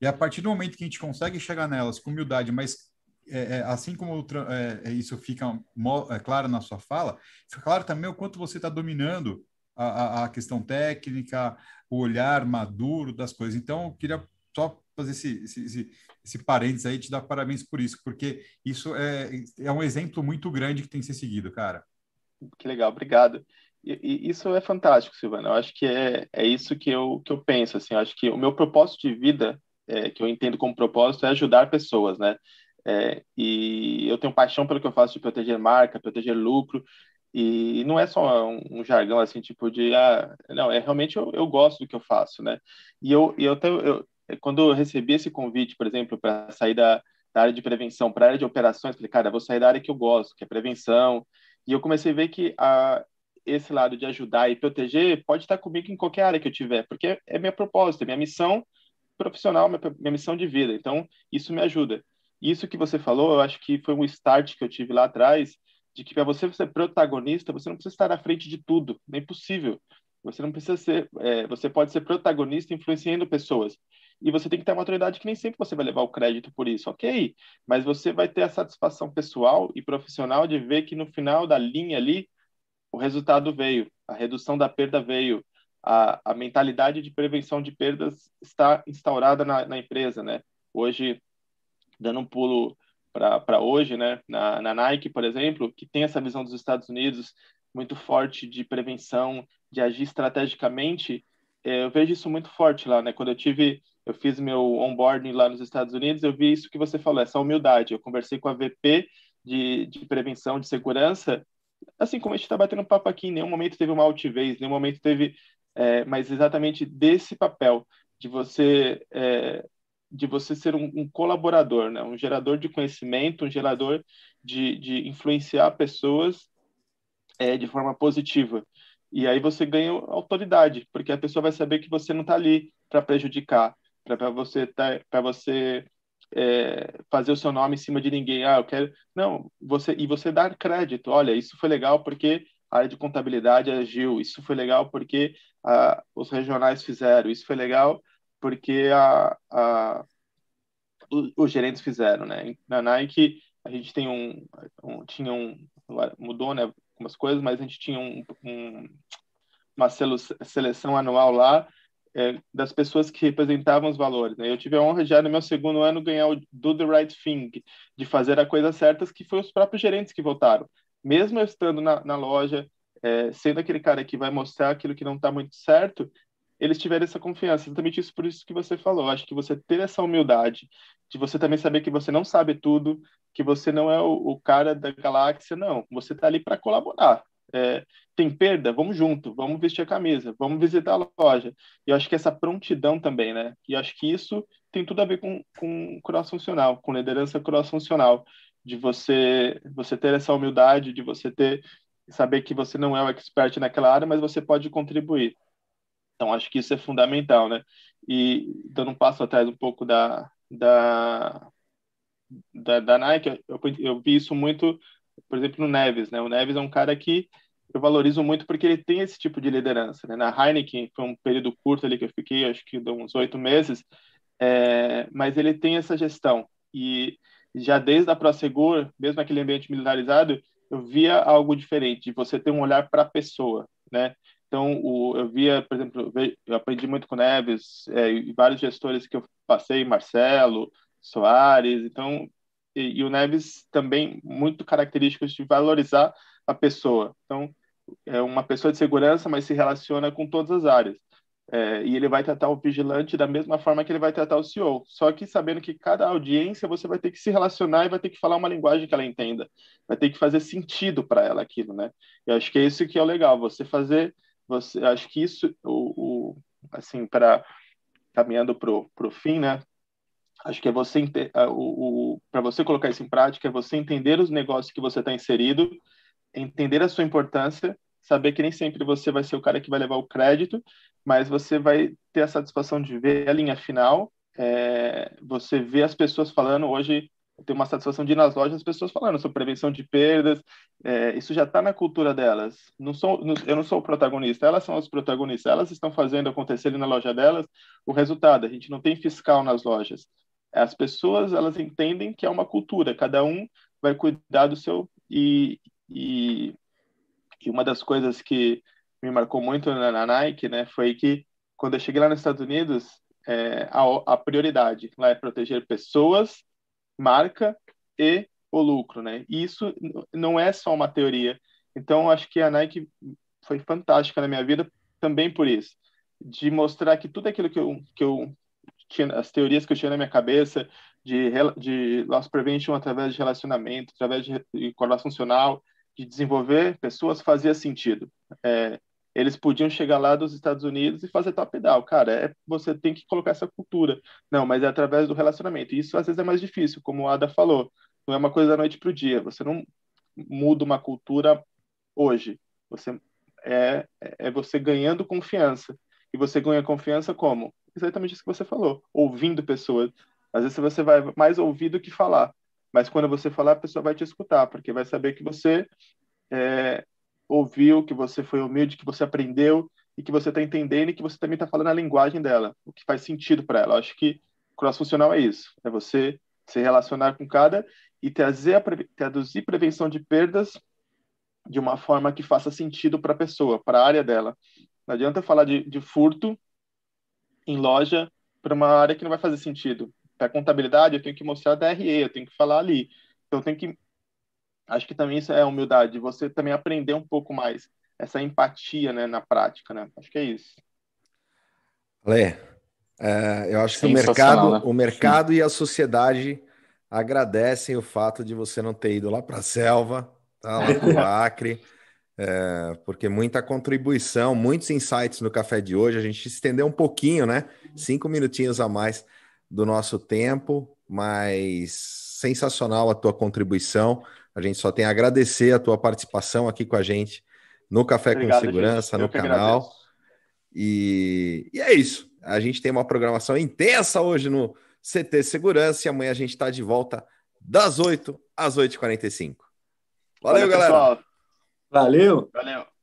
E a partir do momento que a gente consegue chegar nelas com humildade, mas é, é, assim como é, é, isso fica é, claro na sua fala, fica claro também o quanto você está dominando a, a, questão técnica, o olhar maduro das coisas. Então, eu queria só fazer esse, esse, esse, esse parênteses aí, te dar parabéns por isso, porque isso é, é um exemplo muito grande que tem que ser seguido, cara. Que legal, obrigado. isso é fantástico, Silvana. Eu acho que é, é isso que eu, que eu penso. Assim, eu acho que o meu propósito de vida é, que eu entendo como propósito é ajudar pessoas, né? É, e eu tenho paixão pelo que eu faço de proteger marca, proteger lucro, e, e não é só um, um, jargão assim, tipo de, ah, não, é realmente eu, eu gosto do que eu faço, né? E eu, e eu, até, eu é, quando eu recebi esse convite, por exemplo, para sair da, da, área de prevenção para a área de operações, falei, cara, vou sair da área que eu gosto, que é prevenção, e eu comecei a ver que a, esse lado de ajudar e proteger pode estar comigo em qualquer área que eu tiver, porque é, é minha proposta, é minha missão, profissional, minha, minha missão de vida. Então, isso me ajuda. Isso que você falou, eu acho que foi um start que eu tive lá atrás, de que para você ser protagonista, você não precisa estar na frente de tudo, nem é possível. Você não precisa ser, é, você pode ser protagonista influenciando pessoas. E você tem que ter uma autoridade que nem sempre você vai levar o crédito por isso, ok? Mas você vai ter a satisfação pessoal e profissional de ver que no final da linha ali, o resultado veio, a redução da perda veio, a, a mentalidade de prevenção de perdas está instaurada na, na empresa, né? Hoje, dando um pulo para hoje, né? Na, na Nike, por exemplo, que tem essa visão dos Estados Unidos muito forte de prevenção, de agir estrategicamente, é, eu vejo isso muito forte lá, né? Quando eu tive, eu fiz meu onboarding lá nos Estados Unidos, eu vi isso que você falou, essa humildade. Eu conversei com a VP de, de prevenção de segurança, assim como a gente está batendo papo aqui, em nenhum momento teve uma altivez, em nenhum momento teve é, mas exatamente desse papel de você é, de você ser um, um, colaborador, né? um gerador de conhecimento, um gerador de, de influenciar pessoas é, de forma positiva. E aí você ganha autoridade, porque a pessoa vai saber que você não está ali para prejudicar, para você tá, para você é, fazer o seu nome em cima de ninguém. Ah, eu quero. Não, você e você dar crédito. Olha, isso foi legal porque a área de contabilidade agiu. Isso foi legal porque ah, os regionais fizeram. Isso foi legal porque a, a, o, os gerentes fizeram, né? Na Nike a gente tem um, um tinha um mudou, né? Algumas coisas, mas a gente tinha um, um, uma seleção anual lá é, das pessoas que representavam os valores. Né? Eu tive a honra já no meu segundo ano ganhar o Do the Right Thing, de fazer a coisa certa, que foi os próprios gerentes que votaram mesmo eu estando na, na loja, é, sendo aquele cara que vai mostrar aquilo que não está muito certo, eles tiveram essa confiança. Exatamente isso por isso que você falou. Acho que você ter essa humildade, de você também saber que você não sabe tudo, que você não é o, o cara da galáxia, não. Você está ali para colaborar. É, tem perda? Vamos junto, vamos vestir a camisa, vamos visitar a loja. E eu acho que essa prontidão também, né? E eu acho que isso tem tudo a ver com, com cross-funcional, com liderança cross-funcional de você você ter essa humildade, de você ter saber que você não é o expert naquela área, mas você pode contribuir. Então acho que isso é fundamental, né? E dando um passo atrás um pouco da da da, da Nike, eu, eu vi isso muito, por exemplo, no Neves, né? O Neves é um cara que eu valorizo muito porque ele tem esse tipo de liderança. Né? Na Heineken, foi um período curto ali que eu fiquei, acho que uns oito meses, é, mas ele tem essa gestão. E já desde a Prosegur, mesmo aquele ambiente militarizado, eu via algo diferente, você ter um olhar para a pessoa, né? Então, o, eu via, por exemplo, eu aprendi muito com Neves é, e vários gestores que eu passei, Marcelo, Soares, então, e, e, o Neves também muito característico de valorizar a pessoa. Então, é uma pessoa de segurança, mas se relaciona com todas as áreas. É, e ele vai tratar o vigilante da mesma forma que ele vai tratar o CEO, só que sabendo que cada audiência você vai ter que se relacionar e vai ter que falar uma linguagem que ela entenda, vai ter que fazer sentido para ela aquilo, né? Eu acho que é isso que é o legal, você fazer, você, acho que isso, o, o assim, para caminhando para o fim, né? Acho que é você o, o para você colocar isso em prática, é você entender os negócios que você está inserido, entender a sua importância saber que nem sempre você vai ser o cara que vai levar o crédito, mas você vai ter a satisfação de ver a linha final, é, você vê as pessoas falando. Hoje tem uma satisfação de ir nas lojas as pessoas falando sobre prevenção de perdas, é, isso já está na cultura delas. Não sou, não, eu não sou o protagonista, elas são as protagonistas, elas estão fazendo acontecer na loja delas o resultado. A gente não tem fiscal nas lojas. As pessoas elas entendem que é uma cultura, cada um vai cuidar do seu e, e que uma das coisas que me marcou muito na, na Nike, né, foi que quando eu cheguei lá nos Estados Unidos, é, a, a, prioridade lá é proteger pessoas, marca e o lucro, né? E isso não é só uma teoria. Então, acho que a Nike foi fantástica na minha vida também por isso, de mostrar que tudo aquilo que eu, que eu tinha, as teorias que eu tinha na minha cabeça de, de loss prevention através de relacionamento, através de, de correlação funcional, de desenvolver pessoas fazia sentido. É, eles podiam chegar lá dos Estados Unidos e fazer top down, cara. É, você tem que colocar essa cultura. Não, mas é através do relacionamento. Isso às vezes é mais difícil, como o Ada falou. Não é uma coisa da noite para o dia. Você não muda uma cultura hoje. Você é, é, é você ganhando confiança. E você ganha confiança como? Exatamente isso que você falou, ouvindo pessoas. Às vezes você vai mais ouvir do que falar. Mas quando você falar, a pessoa vai te escutar, porque vai saber que você é, ouviu, que você foi humilde, que você aprendeu e que você está entendendo e que você também está falando a linguagem dela, o que faz sentido para ela. Eu acho que cross-funcional é isso, é você se relacionar com cada e trazer a pre... traduzir prevenção de perdas de uma forma que faça sentido para a pessoa, para a área dela. Não adianta falar de, de furto em loja para uma área que não vai fazer sentido para contabilidade, eu tenho que mostrar a DRE, eu tenho que falar ali. Então, eu tenho que. Acho que também isso é humildade, você também aprender um pouco mais essa empatia né, na prática, né? Acho que é isso. Lê, é, eu acho que o mercado, né? o mercado Sim. e a sociedade agradecem o fato de você não ter ido lá para a selva, tá, lá para o Acre, é, porque muita contribuição, muitos insights no café de hoje. A gente estendeu um pouquinho, né? Cinco minutinhos a mais do nosso tempo, mas sensacional a tua contribuição. A gente só tem a agradecer a tua participação aqui com a gente no Café Obrigado, com Segurança, no canal. E, e é isso. A gente tem uma programação intensa hoje no CT Segurança e amanhã a gente está de volta das 8 às 8h45. Valeu, Valeu galera. Pessoal. Valeu. Valeu.